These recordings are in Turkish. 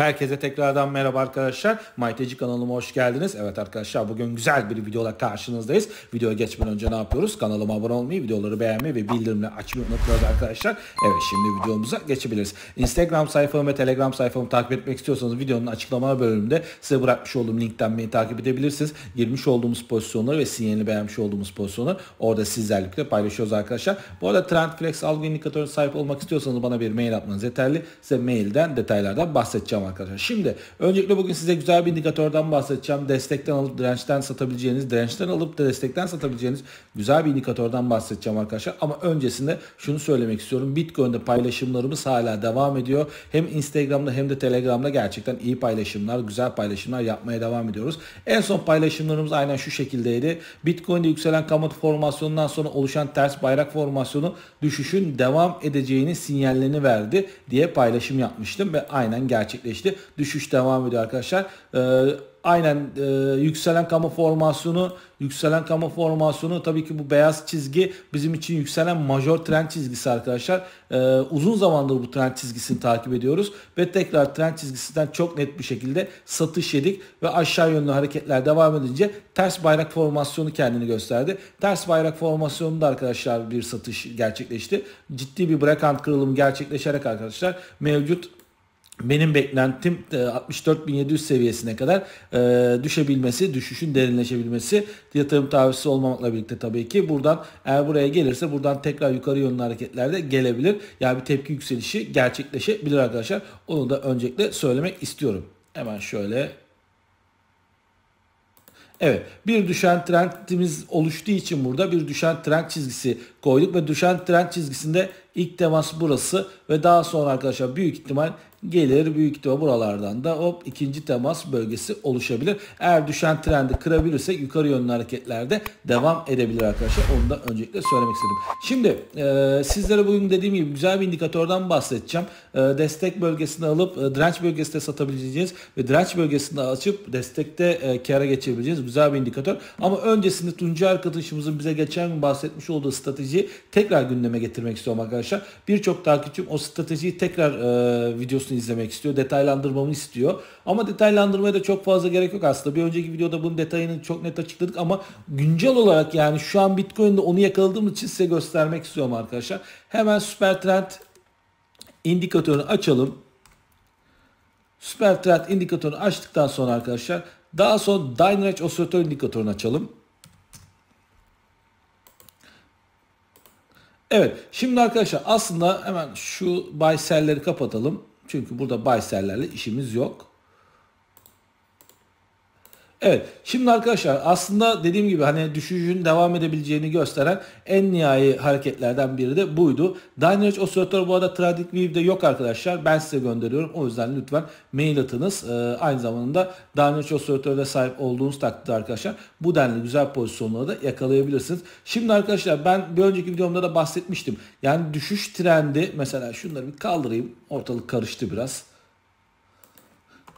Herkese tekrardan merhaba arkadaşlar. MyTeci kanalıma hoş geldiniz. Evet arkadaşlar bugün güzel bir videoyla karşınızdayız. Videoya geçmeden önce ne yapıyoruz? Kanalıma abone olmayı, videoları beğenmeyi ve bildirimleri açmayı unutmayın arkadaşlar. Evet şimdi videomuza geçebiliriz. Instagram sayfamı ve Telegram sayfamı takip etmek istiyorsanız videonun açıklama bölümünde size bırakmış olduğum linkten beni takip edebilirsiniz. Girmiş olduğumuz pozisyonları ve sinyalini beğenmiş olduğumuz pozisyonu orada sizlerle paylaşıyoruz arkadaşlar. Bu arada Trendflex algı indikatörüne sahip olmak istiyorsanız bana bir mail atmanız yeterli. Size mailden detaylardan bahsedeceğim arkadaşlar. Şimdi öncelikle bugün size güzel bir indikatörden bahsedeceğim. Destekten alıp dirençten satabileceğiniz, dirençten alıp da destekten satabileceğiniz güzel bir indikatörden bahsedeceğim arkadaşlar. Ama öncesinde şunu söylemek istiyorum. Bitcoin'de paylaşımlarımız hala devam ediyor. Hem Instagram'da hem de Telegram'da gerçekten iyi paylaşımlar, güzel paylaşımlar yapmaya devam ediyoruz. En son paylaşımlarımız aynen şu şekildeydi. Bitcoin'de yükselen kamut formasyonundan sonra oluşan ters bayrak formasyonu düşüşün devam edeceğini sinyallerini verdi diye paylaşım yapmıştım ve aynen gerçekleşti gerçekleşti. Düşüş devam ediyor arkadaşlar. E, aynen e, yükselen kamu formasyonu yükselen kamu formasyonu tabii ki bu beyaz çizgi bizim için yükselen major trend çizgisi arkadaşlar. E, uzun zamandır bu trend çizgisini takip ediyoruz ve tekrar trend çizgisinden çok net bir şekilde satış yedik ve aşağı yönlü hareketler devam edince ters bayrak formasyonu kendini gösterdi. Ters bayrak formasyonunda arkadaşlar bir satış gerçekleşti. Ciddi bir breakant kırılımı gerçekleşerek arkadaşlar mevcut benim beklentim 64.700 e, seviyesine kadar e, düşebilmesi, düşüşün derinleşebilmesi yatırım tavsiyesi olmamakla birlikte tabii ki buradan eğer buraya gelirse buradan tekrar yukarı yönlü hareketlerde gelebilir. Yani bir tepki yükselişi gerçekleşebilir arkadaşlar. Onu da öncelikle söylemek istiyorum. Hemen şöyle Evet bir düşen trendimiz oluştuğu için burada bir düşen trend çizgisi koyduk ve düşen trend çizgisinde ilk temas burası ve daha sonra arkadaşlar büyük ihtimal gelir. Büyük ihtimal buralardan da hop ikinci temas bölgesi oluşabilir. Eğer düşen trendi kırabilirse yukarı yönlü hareketlerde devam edebilir arkadaşlar. Onu da öncelikle söylemek istedim. Şimdi e, sizlere bugün dediğim gibi güzel bir indikatörden bahsedeceğim. E, destek bölgesini alıp e, direnç bölgesinde satabileceğiniz ve direnç bölgesinde açıp destekte e, kara geçebileceğiniz güzel bir indikatör. Ama öncesinde Tuncay arkadaşımızın bize geçen gün bahsetmiş olduğu stratejiyi tekrar gündeme getirmek istiyorum arkadaşlar. Birçok takipçim o stratejiyi tekrar e, videosunu videosunu izlemek istiyor. Detaylandırmamı istiyor. Ama detaylandırmaya da çok fazla gerek yok aslında. Bir önceki videoda bunun detayını çok net açıkladık ama güncel olarak yani şu an Bitcoin'de onu yakaladığımız için size göstermek istiyorum arkadaşlar. Hemen Super trend indikatörünü açalım. Super trend indikatörünü açtıktan sonra arkadaşlar daha sonra Dynamex osilatör indikatörünü açalım. Evet şimdi arkadaşlar aslında hemen şu buy sell'leri kapatalım. Çünkü burada buy sell'lerle işimiz yok. Evet şimdi arkadaşlar aslında dediğim gibi hani düşüşün devam edebileceğini gösteren en nihai hareketlerden biri de buydu. Dynatrace osilatör bu arada TradingView'de yok arkadaşlar. Ben size gönderiyorum. O yüzden lütfen mail atınız. Ee, aynı zamanda Dynatrace osilatörde sahip olduğunuz takdirde arkadaşlar bu denli güzel pozisyonları da yakalayabilirsiniz. Şimdi arkadaşlar ben bir önceki videomda da bahsetmiştim. Yani düşüş trendi mesela şunları bir kaldırayım. Ortalık karıştı biraz.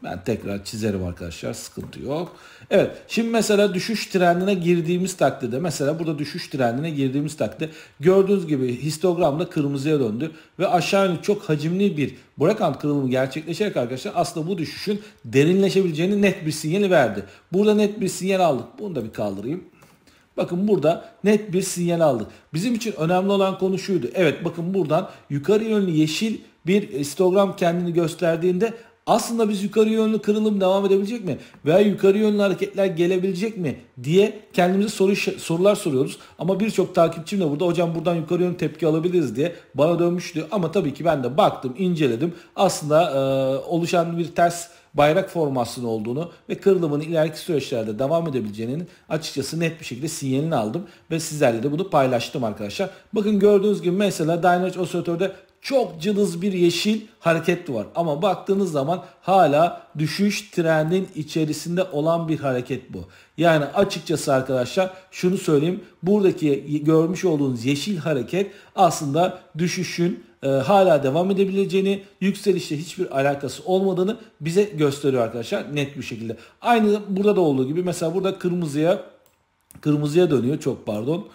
Ben tekrar çizerim arkadaşlar sıkıntı yok. Evet şimdi mesela düşüş trendine girdiğimiz takdirde mesela burada düşüş trendine girdiğimiz takdirde gördüğünüz gibi histogramda kırmızıya döndü ve aşağı yönlü çok hacimli bir Brakant kırılımı gerçekleşerek arkadaşlar aslında bu düşüşün derinleşebileceğini net bir sinyali verdi. Burada net bir sinyal aldık. Bunu da bir kaldırayım. Bakın burada net bir sinyal aldık. Bizim için önemli olan konu şuydu. Evet bakın buradan yukarı yönlü yeşil bir histogram kendini gösterdiğinde aslında biz yukarı yönlü kırılım devam edebilecek mi? Veya yukarı yönlü hareketler gelebilecek mi? diye kendimize soru, sorular soruyoruz. Ama birçok takipçim de burada hocam buradan yukarı yönlü tepki alabiliriz diye bana dönmüştü. Ama tabii ki ben de baktım, inceledim. Aslında e, oluşan bir ters bayrak formasyonu olduğunu ve kırılımın ileriki süreçlerde devam edebileceğinin açıkçası net bir şekilde sinyalini aldım ve sizlerle de bunu paylaştım arkadaşlar. Bakın gördüğünüz gibi mesela Dynac osilatörde çok cılız bir yeşil hareket var. Ama baktığınız zaman hala düşüş trendin içerisinde olan bir hareket bu. Yani açıkçası arkadaşlar şunu söyleyeyim. Buradaki görmüş olduğunuz yeşil hareket aslında düşüşün e, hala devam edebileceğini, yükselişle hiçbir alakası olmadığını bize gösteriyor arkadaşlar net bir şekilde. Aynı burada da olduğu gibi mesela burada kırmızıya kırmızıya dönüyor çok pardon.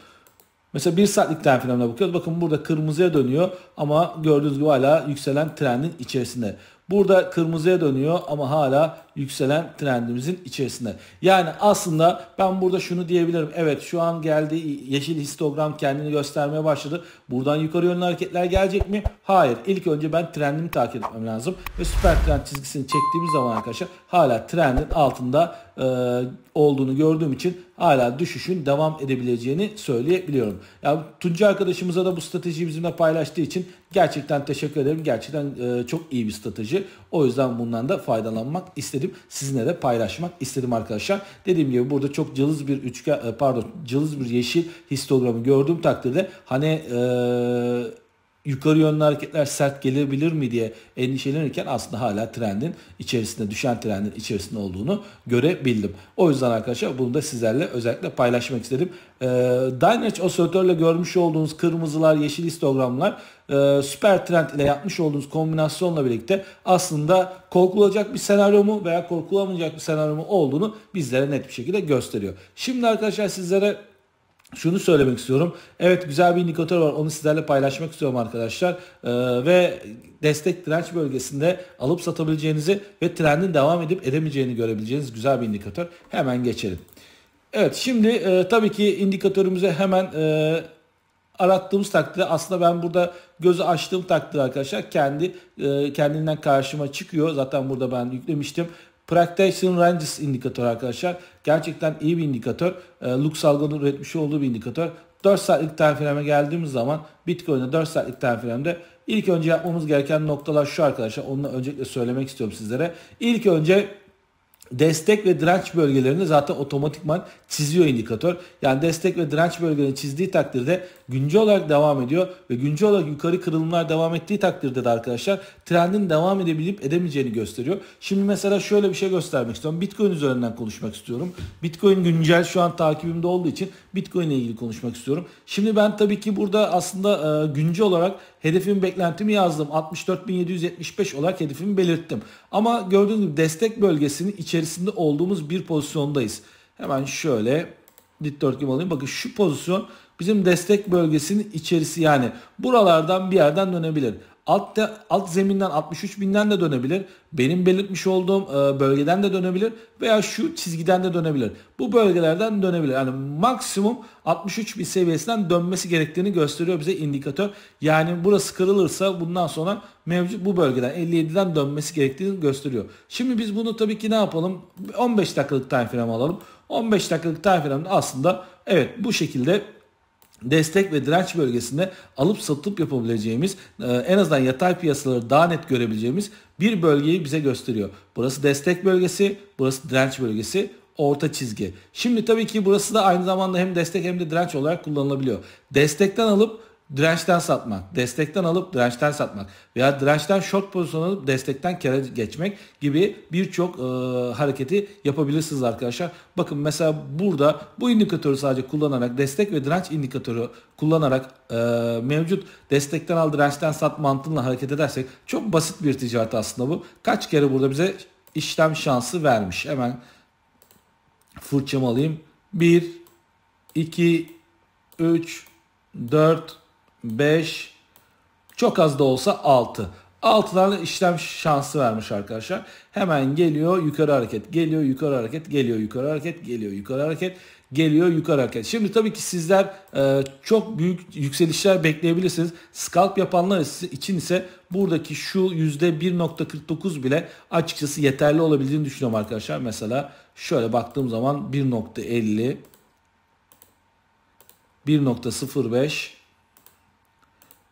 Mesela bir saatlik time frame'ine bakıyoruz. Bakın burada kırmızıya dönüyor ama gördüğünüz gibi hala yükselen trendin içerisinde. Burada kırmızıya dönüyor ama hala yükselen trendimizin içerisinde. Yani aslında ben burada şunu diyebilirim. Evet şu an geldi yeşil histogram kendini göstermeye başladı. Buradan yukarı yönlü hareketler gelecek mi? Hayır. İlk önce ben trendimi takip etmem lazım. Ve süper trend çizgisini çektiğimiz zaman arkadaşlar hala trendin altında e, olduğunu gördüğüm için hala düşüşün devam edebileceğini söyleyebiliyorum. Yani Tunca arkadaşımıza da bu stratejiyi bizimle paylaştığı için gerçekten teşekkür ederim. Gerçekten e, çok iyi bir strateji. O yüzden bundan da faydalanmak istedim edip sizinle de paylaşmak istedim arkadaşlar. Dediğim gibi burada çok cılız bir üçgen e, pardon cılız bir yeşil histogramı gördüğüm takdirde hani eee yukarı yönlü hareketler sert gelebilir mi diye endişelenirken aslında hala trendin içerisinde, düşen trendin içerisinde olduğunu görebildim. O yüzden arkadaşlar bunu da sizlerle özellikle paylaşmak istedim. Ee, Dynaç osilatörle görmüş olduğunuz kırmızılar, yeşil histogramlar e, süper trend ile yapmış olduğunuz kombinasyonla birlikte aslında korkulacak bir senaryo mu veya korkulamayacak bir senaryo mu olduğunu bizlere net bir şekilde gösteriyor. Şimdi arkadaşlar sizlere şunu söylemek istiyorum. Evet güzel bir indikatör var. Onu sizlerle paylaşmak istiyorum arkadaşlar. Ee, ve destek direnç bölgesinde alıp satabileceğinizi ve trendin devam edip edemeyeceğini görebileceğiniz güzel bir indikatör. Hemen geçelim. Evet şimdi e, tabii ki indikatörümüze hemen e, arattığımız takdirde aslında ben burada gözü açtığım takdirde arkadaşlar kendi e, kendinden karşıma çıkıyor. Zaten burada ben yüklemiştim. Practation Ranges indikatörü arkadaşlar. Gerçekten iyi bir indikatör. E, ee, Lux Algo'nun üretmiş olduğu bir indikatör. 4 saatlik time geldiğimiz zaman Bitcoin'de 4 saatlik time ilk önce yapmamız gereken noktalar şu arkadaşlar. Onu öncelikle söylemek istiyorum sizlere. İlk önce Destek ve direnç bölgelerini zaten otomatikman çiziyor indikatör. Yani destek ve direnç bölgelerini çizdiği takdirde güncel olarak devam ediyor ve güncel olarak yukarı kırılımlar devam ettiği takdirde de arkadaşlar trendin devam edebilip edemeyeceğini gösteriyor. Şimdi mesela şöyle bir şey göstermek istiyorum. Bitcoin üzerinden konuşmak istiyorum. Bitcoin güncel şu an takibimde olduğu için Bitcoin ile ilgili konuşmak istiyorum. Şimdi ben tabii ki burada aslında e, güncel olarak hedefim beklentimi yazdım. 64.775 olarak hedefimi belirttim. Ama gördüğünüz gibi destek bölgesinin içerisinde olduğumuz bir pozisyondayız. Hemen şöyle dikdörtgen alayım. Bakın şu pozisyon bizim destek bölgesinin içerisi yani buralardan bir yerden dönebilir. Alt, de, alt zeminden 63 binden de dönebilir. Benim belirtmiş olduğum e, bölgeden de dönebilir. Veya şu çizgiden de dönebilir. Bu bölgelerden dönebilir. Yani maksimum 63 bin seviyesinden dönmesi gerektiğini gösteriyor bize indikatör. Yani burası kırılırsa bundan sonra mevcut bu bölgeden 57'den dönmesi gerektiğini gösteriyor. Şimdi biz bunu tabii ki ne yapalım? 15 dakikalık time frame alalım. 15 dakikalık time frame'de aslında evet bu şekilde destek ve direnç bölgesinde alıp satıp yapabileceğimiz e, en azından yatay piyasaları daha net görebileceğimiz bir bölgeyi bize gösteriyor. Burası destek bölgesi, burası direnç bölgesi orta çizgi. Şimdi tabii ki burası da aynı zamanda hem destek hem de direnç olarak kullanılabiliyor. Destekten alıp dirençten satmak, destekten alıp dirençten satmak veya dirençten short pozisyon alıp destekten kere geçmek gibi birçok e, hareketi yapabilirsiniz arkadaşlar. Bakın mesela burada bu indikatörü sadece kullanarak destek ve direnç indikatörü kullanarak e, mevcut destekten al dirençten sat mantığıyla hareket edersek çok basit bir ticaret aslında bu. Kaç kere burada bize işlem şansı vermiş. Hemen fırçamı alayım. 1 2 3 4 5, çok az da olsa 6. 6 tane işlem şansı vermiş arkadaşlar. Hemen geliyor yukarı hareket, geliyor yukarı hareket, geliyor yukarı hareket, geliyor yukarı hareket, geliyor yukarı hareket. Şimdi tabii ki sizler e, çok büyük yükselişler bekleyebilirsiniz. Scalp yapanlar için ise buradaki şu %1.49 bile açıkçası yeterli olabildiğini düşünüyorum arkadaşlar. Mesela şöyle baktığım zaman 1.50 1.05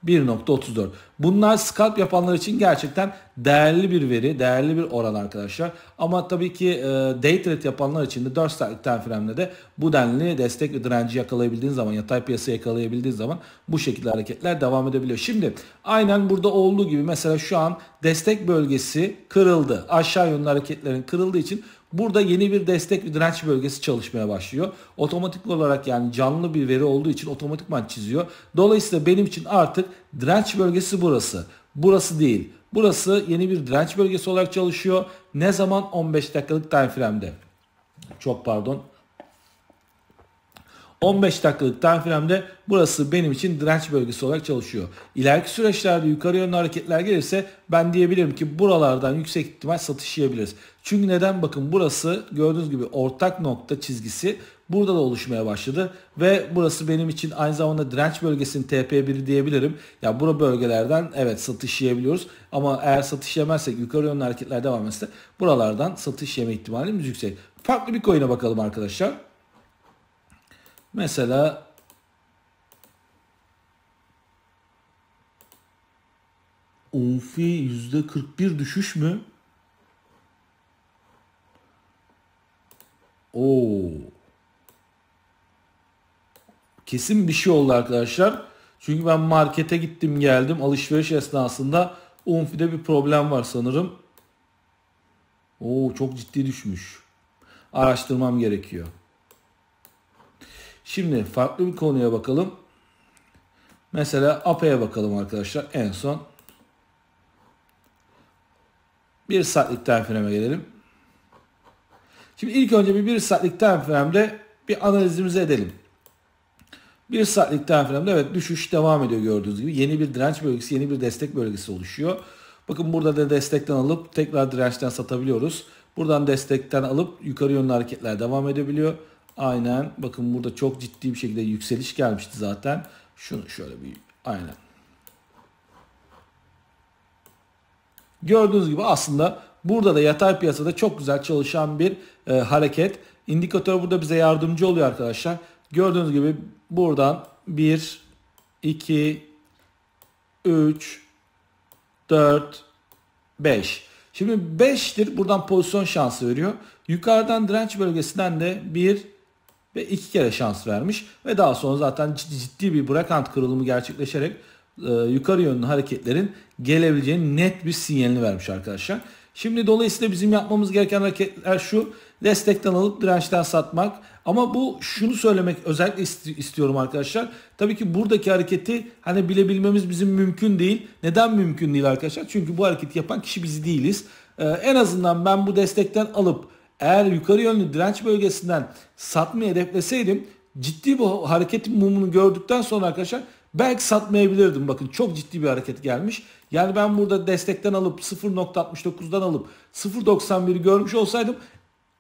1.34. Bunlar scalp yapanlar için gerçekten değerli bir veri, değerli bir oran arkadaşlar. Ama tabii ki e, day trade yapanlar için de 4 saatlik time de bu denli destek ve direnci yakalayabildiğin zaman, yatay piyasa yakalayabildiğin zaman bu şekilde hareketler devam edebiliyor. Şimdi aynen burada olduğu gibi mesela şu an destek bölgesi kırıldı. Aşağı yönlü hareketlerin kırıldığı için Burada yeni bir destek ve direnç bölgesi çalışmaya başlıyor. Otomatik olarak yani canlı bir veri olduğu için otomatikman çiziyor. Dolayısıyla benim için artık direnç bölgesi burası. Burası değil. Burası yeni bir direnç bölgesi olarak çalışıyor. Ne zaman? 15 dakikalık time frame'de. Çok pardon. 15 filan time burası benim için direnç bölgesi olarak çalışıyor. İleriki süreçlerde yukarı yönlü hareketler gelirse ben diyebilirim ki buralardan yüksek ihtimal satış yiyebiliriz. Çünkü neden bakın burası gördüğünüz gibi ortak nokta çizgisi burada da oluşmaya başladı ve burası benim için aynı zamanda direnç bölgesinin TP1 diyebilirim. Ya yani bura bölgelerden evet satış yiyebiliyoruz ama eğer satış yemezsek yukarı yönlü hareketler devam etse buralardan satış yeme ihtimalimiz yüksek. Farklı bir coin'e bakalım arkadaşlar. Mesela Onfi yüzde 41 düşüş mü? Oo. Kesin bir şey oldu arkadaşlar. Çünkü ben markete gittim geldim. Alışveriş esnasında Onfi'de bir problem var sanırım. Oo çok ciddi düşmüş. Araştırmam gerekiyor. Şimdi farklı bir konuya bakalım. Mesela APE'ye bakalım arkadaşlar en son. Bir saatlik time frame'e gelelim. Şimdi ilk önce bir bir saatlik time frame'de bir analizimizi edelim. Bir saatlik time frame'de evet düşüş devam ediyor gördüğünüz gibi. Yeni bir direnç bölgesi, yeni bir destek bölgesi oluşuyor. Bakın burada da destekten alıp tekrar dirençten satabiliyoruz. Buradan destekten alıp yukarı yönlü hareketler devam edebiliyor. Aynen bakın burada çok ciddi bir şekilde yükseliş gelmişti zaten. Şunu şöyle bir aynen. Gördüğünüz gibi aslında burada da yatay piyasada çok güzel çalışan bir e, hareket. İndikatör burada bize yardımcı oluyor arkadaşlar. Gördüğünüz gibi buradan 1, 2, 3, 4, 5. Şimdi 5'tir buradan pozisyon şansı veriyor. Yukarıdan direnç bölgesinden de 1, ve iki kere şans vermiş ve daha sonra zaten ciddi, ciddi bir brakant kırılımı gerçekleşerek e, yukarı yönlü hareketlerin gelebileceğini net bir sinyalini vermiş arkadaşlar. Şimdi dolayısıyla bizim yapmamız gereken hareketler şu. Destekten alıp dirençten satmak. Ama bu şunu söylemek özellikle ist- istiyorum arkadaşlar. Tabii ki buradaki hareketi hani bilebilmemiz bizim mümkün değil. Neden mümkün değil arkadaşlar? Çünkü bu hareketi yapan kişi biz değiliz. Ee, en azından ben bu destekten alıp eğer yukarı yönlü direnç bölgesinden satmayı hedefleseydim ciddi bu hareketin mumunu gördükten sonra arkadaşlar belki satmayabilirdim. Bakın çok ciddi bir hareket gelmiş. Yani ben burada destekten alıp 0.69'dan alıp 0.91'i görmüş olsaydım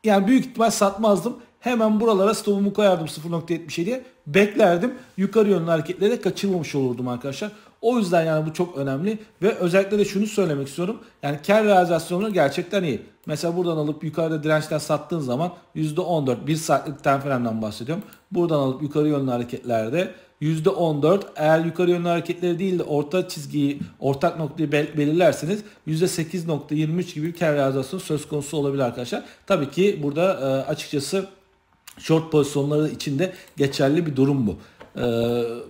yani büyük ihtimal satmazdım. Hemen buralara stopumu koyardım 0.77'ye. Beklerdim. Yukarı yönlü hareketlere kaçırmamış olurdum arkadaşlar. O yüzden yani bu çok önemli ve özellikle de şunu söylemek istiyorum. Yani kar realizasyonları gerçekten iyi. Mesela buradan alıp yukarıda dirençten sattığın zaman %14 bir saatlik time bahsediyorum. Buradan alıp yukarı yönlü hareketlerde %14 eğer yukarı yönlü hareketleri değil de orta çizgiyi ortak noktayı bel- belirlerseniz %8.23 gibi bir kar realizasyonu söz konusu olabilir arkadaşlar. Tabii ki burada e, açıkçası short pozisyonları için de geçerli bir durum bu. Ee,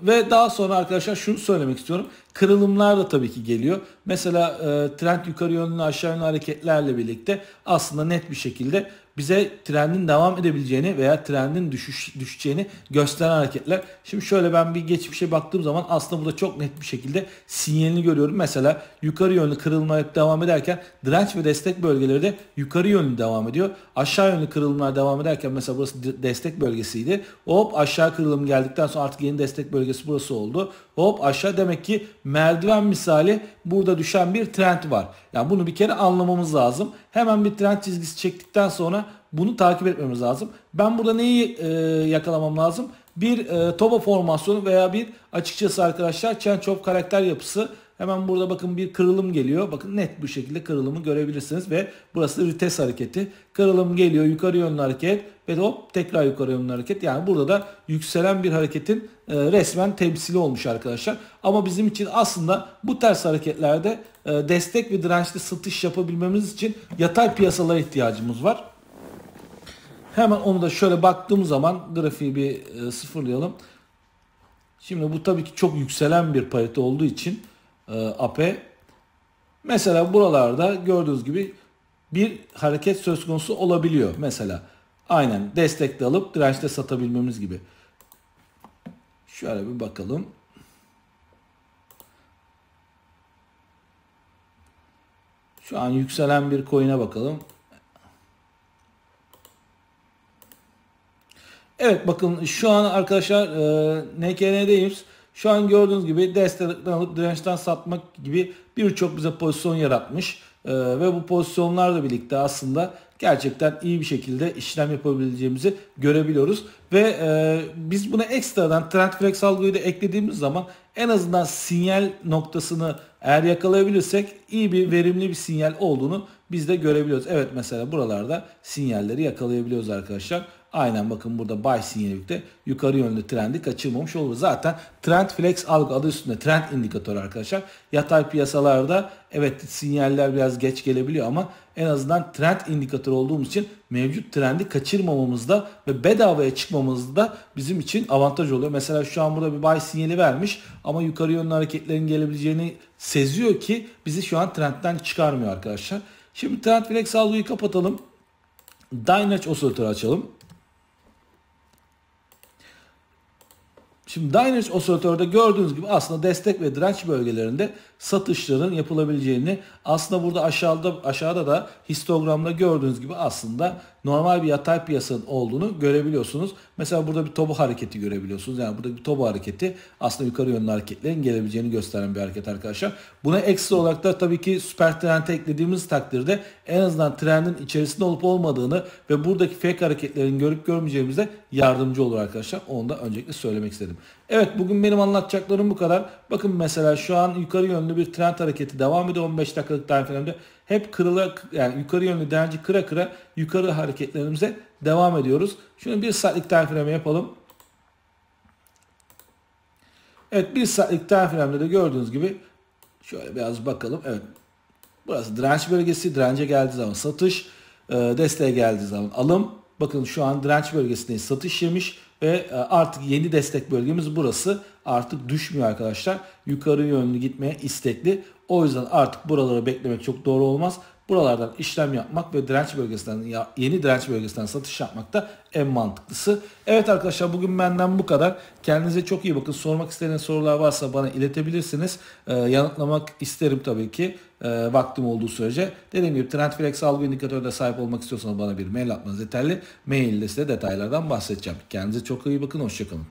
ve daha sonra arkadaşlar şunu söylemek istiyorum. Kırılımlar da tabii ki geliyor. Mesela e, trend yukarı yönlü aşağı yönlü hareketlerle birlikte aslında net bir şekilde bize trendin devam edebileceğini veya trendin düşüş, düşeceğini gösteren hareketler. Şimdi şöyle ben bir geçmişe baktığım zaman aslında burada çok net bir şekilde sinyalini görüyorum. Mesela yukarı yönlü kırılma devam ederken direnç ve destek bölgeleri de yukarı yönlü devam ediyor. Aşağı yönlü kırılımlar devam ederken mesela burası destek bölgesiydi. Hop aşağı kırılım geldikten sonra artık yeni destek bölgesi burası oldu. Hop aşağı demek ki merdiven misali burada düşen bir trend var. Yani bunu bir kere anlamamız lazım. Hemen bir trend çizgisi çektikten sonra bunu takip etmemiz lazım. Ben burada neyi e, yakalamam lazım? Bir e, topa formasyonu veya bir açıkçası arkadaşlar change of karakter yapısı. Hemen burada bakın bir kırılım geliyor. Bakın net bu şekilde kırılımı görebilirsiniz ve burası rites hareketi. Kırılım geliyor yukarı yönlü hareket ve hop tekrar yukarı yönlü hareket. Yani burada da yükselen bir hareketin e, resmen temsili olmuş arkadaşlar. Ama bizim için aslında bu ters hareketlerde e, destek ve dirençli satış yapabilmemiz için yatay piyasalara ihtiyacımız var. Hemen onu da şöyle baktığım zaman grafiği bir e, sıfırlayalım. Şimdi bu tabii ki çok yükselen bir parite olduğu için e, APE. Mesela buralarda gördüğünüz gibi bir hareket söz konusu olabiliyor. Mesela aynen destekte alıp dirençte satabilmemiz gibi. Şöyle bir bakalım. Şu an yükselen bir coin'e bakalım. Evet bakın şu an arkadaşlar e, NKN'deyiz. Şu an gördüğünüz gibi destekten alıp dirençten satmak gibi birçok bize pozisyon yaratmış. E, ve bu pozisyonlarla birlikte aslında gerçekten iyi bir şekilde işlem yapabileceğimizi görebiliyoruz. Ve e, biz buna ekstradan trend flex algıyı da eklediğimiz zaman en azından sinyal noktasını eğer yakalayabilirsek iyi bir verimli bir sinyal olduğunu biz de görebiliyoruz. Evet mesela buralarda sinyalleri yakalayabiliyoruz arkadaşlar. Aynen bakın burada buy sinyali de yukarı yönlü trendi kaçırmamış olur. Zaten trend flex algı adı üstünde trend indikatörü arkadaşlar. Yatay piyasalarda evet sinyaller biraz geç gelebiliyor ama en azından trend indikatörü olduğumuz için mevcut trendi kaçırmamamızda ve bedavaya çıkmamızda bizim için avantaj oluyor. Mesela şu an burada bir buy sinyali vermiş ama yukarı yönlü hareketlerin gelebileceğini seziyor ki bizi şu an trendten çıkarmıyor arkadaşlar. Şimdi trend flex algıyı kapatalım. Dynaç osilatörü açalım. Şimdi Dynash osilatörde gördüğünüz gibi aslında destek ve direnç bölgelerinde satışların yapılabileceğini aslında burada aşağıda aşağıda da histogramda gördüğünüz gibi aslında normal bir yatay piyasanın olduğunu görebiliyorsunuz. Mesela burada bir topu hareketi görebiliyorsunuz. Yani burada bir topu hareketi aslında yukarı yönlü hareketlerin gelebileceğini gösteren bir hareket arkadaşlar. Buna ekstra olarak da tabii ki süper trende eklediğimiz takdirde en azından trendin içerisinde olup olmadığını ve buradaki fake hareketlerin görüp görmeyeceğimize yardımcı olur arkadaşlar. Onu da öncelikle söylemek istedim. Evet bugün benim anlatacaklarım bu kadar. Bakın mesela şu an yukarı yönlü bir trend hareketi devam ediyor 15 dakikalık time frame'de hep kırıla yani yukarı yönlü direnci kıra kıra yukarı hareketlerimize devam ediyoruz. Şunu bir saatlik time yapalım. Evet bir saatlik time de gördüğünüz gibi şöyle biraz bakalım. Evet burası direnç bölgesi. Dirence geldiği zaman satış, e, desteğe geldiği zaman alım. Bakın şu an direnç bölgesindeyiz. Satış yemiş ve e, artık yeni destek bölgemiz burası. Artık düşmüyor arkadaşlar. Yukarı yönlü gitmeye istekli. O yüzden artık buraları beklemek çok doğru olmaz. Buralardan işlem yapmak ve direnç bölgesinden yeni direnç bölgesinden satış yapmak da en mantıklısı. Evet arkadaşlar bugün benden bu kadar. Kendinize çok iyi bakın. Sormak istediğiniz sorular varsa bana iletebilirsiniz. Ee, yanıtlamak isterim tabii ki e, vaktim olduğu sürece. Dediğim gibi Trendflex Flex algı indikatörüne sahip olmak istiyorsanız bana bir mail atmanız yeterli. Mailde size detaylardan bahsedeceğim. Kendinize çok iyi bakın. Hoşçakalın.